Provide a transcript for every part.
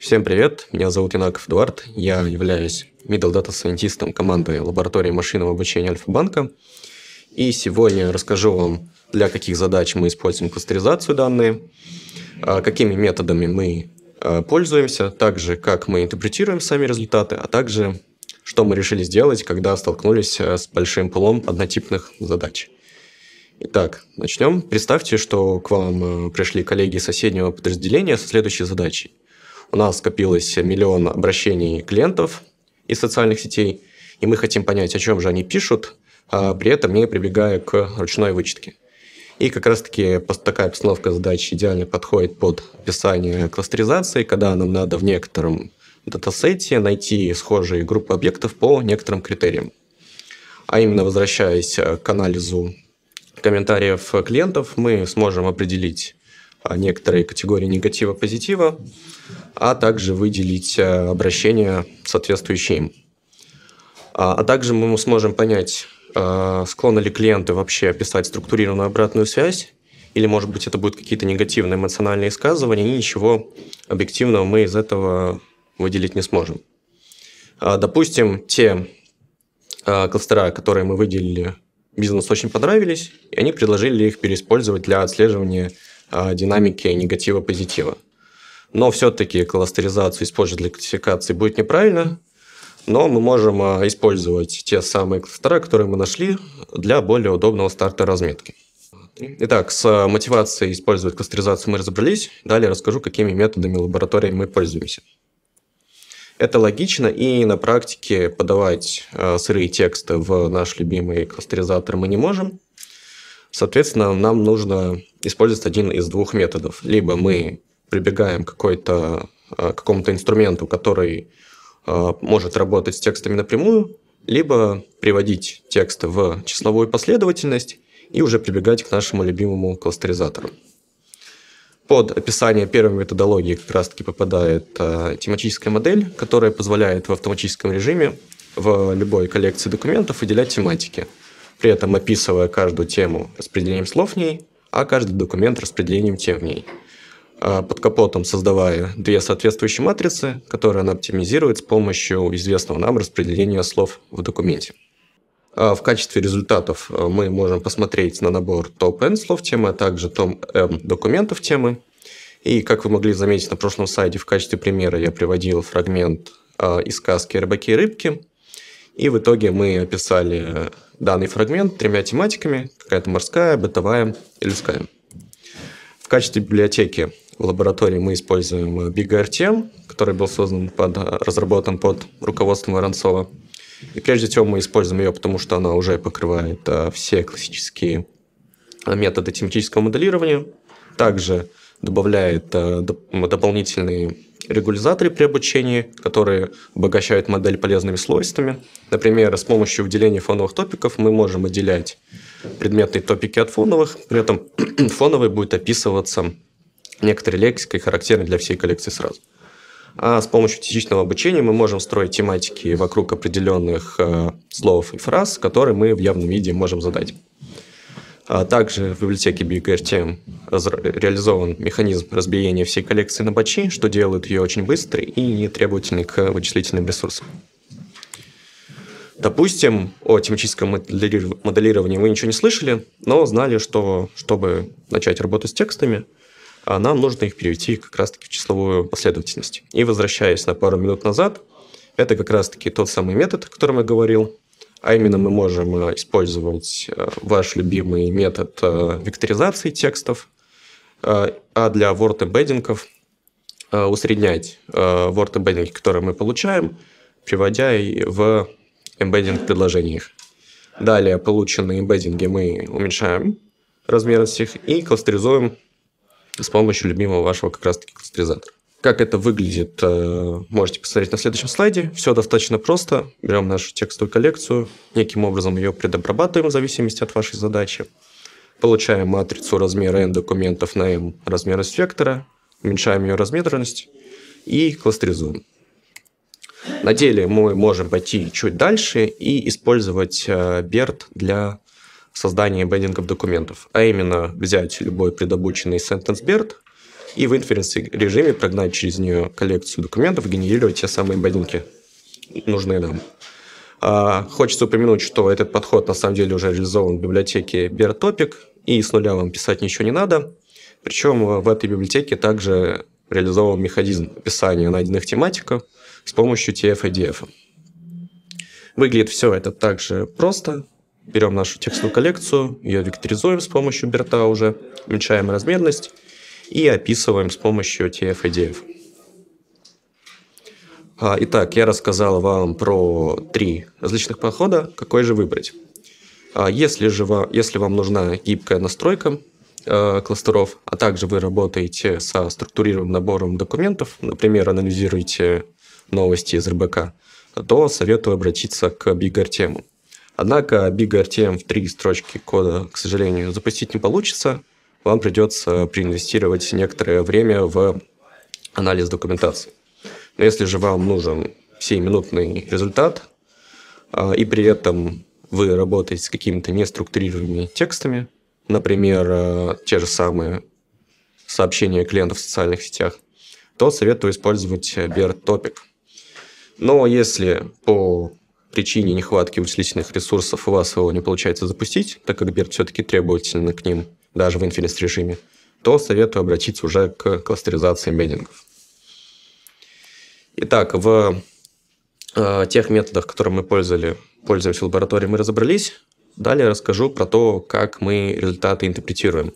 Всем привет, меня зовут Инаков Эдуард, я являюсь Middle Data Scientist команды лаборатории машинного обучения Альфа-банка. И сегодня я расскажу вам, для каких задач мы используем кластеризацию данные, а, какими методами мы а, пользуемся, также как мы интерпретируем сами результаты, а также что мы решили сделать, когда столкнулись а, с большим пулом однотипных задач. Итак, начнем. Представьте, что к вам пришли коллеги соседнего подразделения со следующей задачей. У нас скопилось миллион обращений клиентов из социальных сетей, и мы хотим понять, о чем же они пишут, а при этом не прибегая к ручной вычетке. И как раз-таки такая обстановка задач идеально подходит под описание кластеризации, когда нам надо в некотором датасете найти схожие группы объектов по некоторым критериям. А именно, возвращаясь к анализу комментариев клиентов, мы сможем определить а, некоторые категории негатива-позитива, а также выделить э, обращения, соответствующие им. А, а также мы сможем понять, э, склонны ли клиенты вообще писать структурированную обратную связь, или, может быть, это будут какие-то негативные эмоциональные сказывания, и ничего объективного мы из этого выделить не сможем. А, допустим, те э, кластера, которые мы выделили, бизнесу очень понравились, и они предложили их переиспользовать для отслеживания Э, динамики негатива-позитива. Но все-таки кластеризацию использовать для классификации будет неправильно, но мы можем э, использовать те самые кластера, которые мы нашли для более удобного старта разметки. Итак, с э, мотивацией использовать кластеризацию мы разобрались. Далее расскажу, какими методами лаборатории мы пользуемся. Это логично, и на практике подавать сырые тексты в наш любимый кластеризатор мы не можем. Соответственно, нам нужно используется один из двух методов. Либо мы прибегаем к какой-то, э, к какому-то инструменту, который э, может работать с текстами напрямую, либо приводить тексты в числовую последовательность и уже прибегать к нашему любимому кластеризатору. Под описание первой методологии как раз-таки попадает э, тематическая модель, которая позволяет в автоматическом режиме в любой коллекции документов выделять тематики, при этом описывая каждую тему распределением слов в ней, а каждый документ распределением тем в ней. А, под капотом создавая две соответствующие матрицы, которые она оптимизирует с помощью известного нам распределения слов в документе. А, в качестве результатов а, мы можем посмотреть на набор топ-n слов темы, а также том m документов темы. И, как вы могли заметить на прошлом слайде, в качестве примера я приводил фрагмент из сказки «Рыбаки и рыбки». И в итоге мы описали данный фрагмент тремя тематиками, какая-то морская, бытовая и людская. В качестве библиотеки в лаборатории мы используем BigRTM, который был создан под, разработан под руководством Воронцова. И прежде всего мы используем ее, потому что она уже покрывает а, все классические методы тематического моделирования. Также добавляет а, доп дополнительные регулизаторы при обучении, которые обогащают модель полезными свойствами. Например, с помощью выделения фоновых топиков мы можем отделять предметные топики от фоновых, при этом фоновый будет описываться некоторой лексикой, характерной для всей коллекции сразу. А с помощью частичного обучения мы можем строить тематики вокруг определенных э, слов и фраз, которые мы в явном виде можем задать. А также в библиотеке BigRTM реализован механизм разбиения всей коллекции на бачи, что делает ее очень быстрой и не требовательной к вычислительным ресурсам. Допустим, о тематическом моделировании вы ничего не слышали, но знали, что чтобы начать работу с текстами, а, нам нужно их перевести как раз-таки в числовую последовательность. И возвращаясь на пару минут назад, это как раз-таки тот самый метод, о котором я говорил, а именно мы можем э, использовать э, ваш любимый метод э, векторизации текстов, а для word эмбеддингов усреднять word embedding, которые мы получаем, приводя в embedding предложениях. Далее полученные эмбеддинги мы уменьшаем размерность их и кластеризуем с помощью любимого вашего как раз-таки кластеризатора. Как это выглядит, э, можете посмотреть на следующем слайде. Все достаточно просто. Берем нашу текстовую коллекцию, неким образом ее предобрабатываем в зависимости от вашей задачи. Получаем матрицу размера n документов на m размера вектора, уменьшаем ее размерность и кластеризуем. На деле мы можем пойти чуть дальше и использовать э, BERT для создания бендингов документов, а именно взять любой предобученный sentence BERT – и в инференс-режиме прогнать через нее коллекцию документов, генерировать те самые байдинки, нужные нам. А, хочется упомянуть, что этот подход на самом деле уже реализован в библиотеке Bertopic, и с нуля вам писать ничего не надо. Причем в этой библиотеке также реализован механизм описания найденных тематик, с помощью TF-IDF. Выглядит все это также просто. Берем нашу текстовую коллекцию, ее векторизуем с помощью берта уже, уменьшаем размерность и описываем с помощью TF-IDF. А, итак, я рассказал вам про три различных подхода, какой же выбрать. А, если, же вам, если вам нужна гибкая настройка а, кластеров, а также вы работаете со структурированным набором документов, например, анализируете новости из РБК, то советую обратиться к BigRTM. Однако BigRTM в три строчки кода, к сожалению, запустить не получится, вам придется проинвестировать некоторое время в анализ документации. Но если же вам нужен минутный результат, а, и при этом вы работаете с какими-то неструктурированными текстами, например, а, те же самые сообщения клиентов в социальных сетях, то советую использовать BER Topic. Но если по причине нехватки вычислительных ресурсов у вас его не получается запустить, так как BER все-таки требовательно к ним – даже в Infinite режиме, то советую обратиться уже к кластеризации эмбеддингов. Итак, в э, тех методах, которые мы пользовали, пользуемся в лаборатории, мы разобрались. Далее расскажу про то, как мы результаты интерпретируем.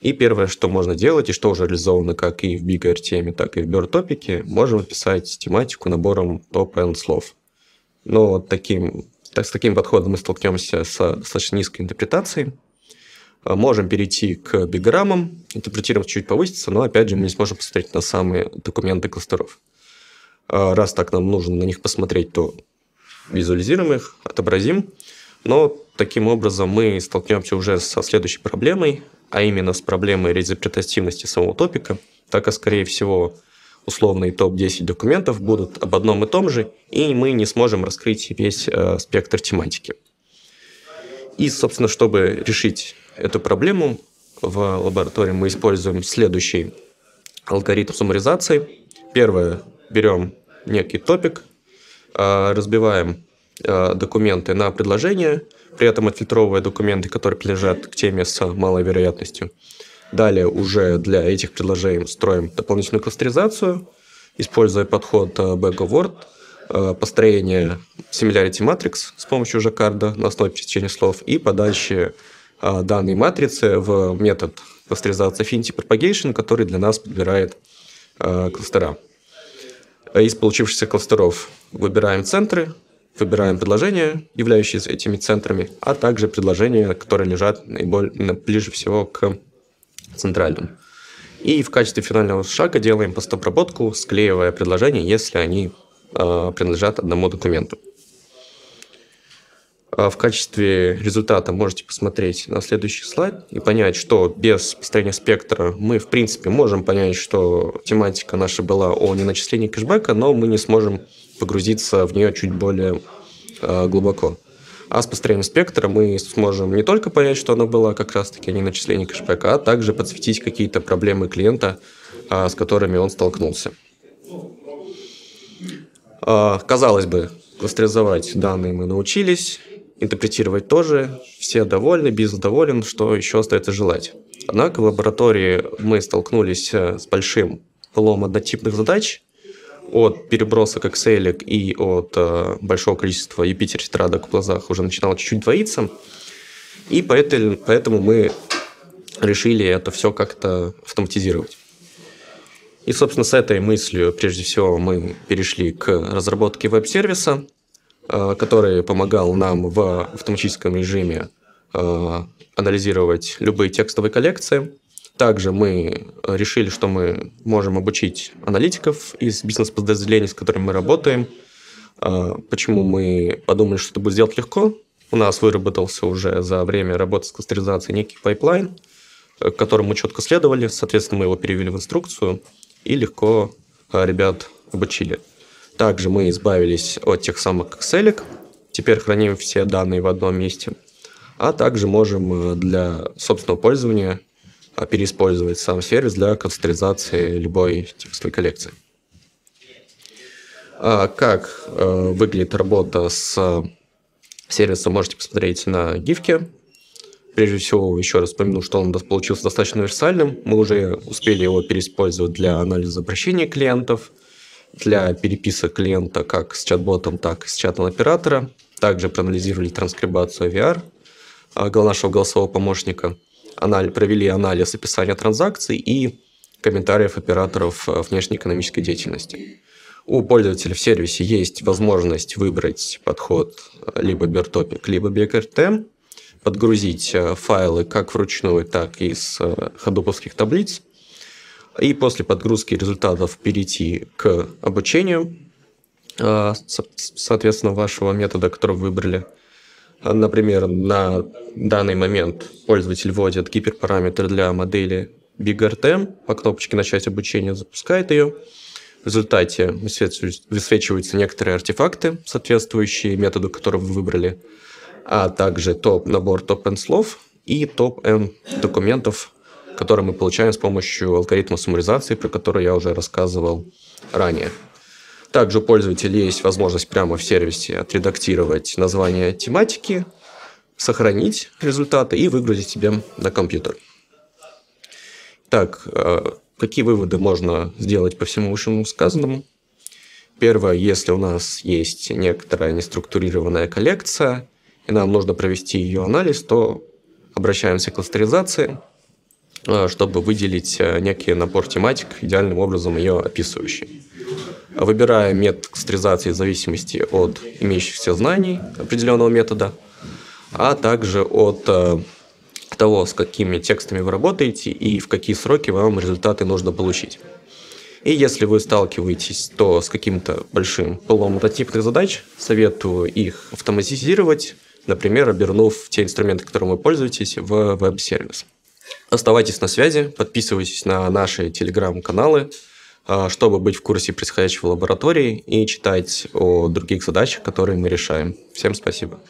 И первое, что можно делать, и что уже реализовано как и в Big RTM, так и в Bird можем описать тематику набором топ-end слов. Но вот таким, так, с таким подходом мы столкнемся с достаточно низкой интерпретацией, Э, можем перейти к биграммам, интерпретируем чуть повысится, но опять же мы не сможем посмотреть на самые документы кластеров. Э, раз так нам нужно на них посмотреть, то визуализируем их, отобразим. Но таким образом мы столкнемся уже со следующей проблемой, а именно с проблемой результативности самого топика, так как, скорее всего, условный топ-10 документов будут об одном и том же, и мы не сможем раскрыть весь э, спектр тематики. И, собственно, чтобы решить эту проблему в лаборатории мы используем следующий алгоритм суммаризации. Первое, берем некий топик, а, разбиваем а, документы на предложения, при этом отфильтровывая документы, которые принадлежат к теме с малой вероятностью. Далее уже для этих предложений строим дополнительную кластеризацию, используя подход of а, Word построение similarity matrix с помощью жаккарда на основе пересечения слов и подальше Э, данные матрицы в метод кластеризации Affinity Propagation, который для нас подбирает э, кластера. Из получившихся кластеров выбираем центры, выбираем предложения, являющиеся этими центрами, а также предложения, которые лежат наиболее, ближе всего к центральному. И в качестве финального шага делаем постобработку, склеивая предложения, если они э, принадлежат одному документу. А в качестве результата можете посмотреть на следующий слайд и понять, что без построения спектра мы, в принципе, можем понять, что тематика наша была о неначислении кэшбэка, но мы не сможем погрузиться в нее чуть более э, глубоко. А с построением спектра мы сможем не только понять, что она была как раз-таки о неначислении кэшбэка, а также подсветить какие-то проблемы клиента, э, с которыми он столкнулся. Э, казалось бы, кластеризовать данные мы научились, интерпретировать тоже. Все довольны, бизнес доволен, что еще остается желать. Однако в лаборатории мы столкнулись э, с большим лом однотипных задач от переброса к Excel и от э, большого количества Юпитер тетрадок в глазах уже начинало чуть-чуть двоиться. И поэтому, поэтому мы решили это все как-то автоматизировать. И, собственно, с этой мыслью, прежде всего, мы перешли к разработке веб-сервиса – Э, который помогал нам в автоматическом режиме э, анализировать любые текстовые коллекции. Также мы решили, что мы можем обучить аналитиков из бизнес-подразделений, с которыми мы работаем. Э, почему мы подумали, что это будет сделать легко? У нас выработался уже за время работы с кластеризацией некий пайплайн, которому мы четко следовали, соответственно, мы его перевели в инструкцию и легко ребят обучили. Также мы избавились от тех самых Excel. Теперь храним все данные в одном месте. А также можем э, для собственного пользования э, переиспользовать сам сервис для концентризации любой текстовой коллекции. А как э, выглядит работа с сервисом, можете посмотреть на гифке. Прежде всего, еще раз помню, что он получился достаточно универсальным. Мы уже успели его переиспользовать для анализа обращения клиентов – для переписок клиента как с чат-ботом, так и с чатом оператора. Также проанализировали транскрибацию VR а, нашего голосового помощника. провели анализ описания транзакций и комментариев операторов а, внешней экономической деятельности. У пользователя в сервисе есть возможность выбрать подход а, либо Бертопик, либо BKRT, подгрузить файлы как вручную, так и с ходуповских таблиц – и после подгрузки результатов перейти к обучению, а, соответственно, вашего метода, который вы выбрали. А, например, на данный момент пользователь вводит гиперпараметр для модели BigRTM, по кнопочке «Начать обучение» запускает ее. В результате высвечиваются некоторые артефакты, соответствующие методу, который вы выбрали, а также топ набор топ-н слов и топ-н документов который мы получаем с помощью алгоритма суммаризации, про который я уже рассказывал ранее. Также у пользователей есть возможность прямо в сервисе отредактировать название тематики, сохранить результаты и выгрузить себе на компьютер. Так, э, какие выводы можно сделать по всему сказанному? Первое, если у нас есть некоторая неструктурированная коллекция, и нам нужно провести ее анализ, то обращаемся к кластеризации – Э, чтобы выделить э, некий набор тематик, идеальным образом ее описывающий. Выбирая метод кастризации в зависимости от имеющихся знаний определенного метода, а также от э, того, с какими текстами вы работаете и в какие сроки вам результаты нужно получить. И если вы сталкиваетесь, то с каким-то большим пылом однотипных задач, советую их автоматизировать, например, обернув те инструменты, которыми вы пользуетесь, в веб-сервис. Оставайтесь на связи, подписывайтесь на наши телеграм-каналы, а, чтобы быть в курсе происходящего в лаборатории и читать о других задачах, которые мы решаем. Всем спасибо.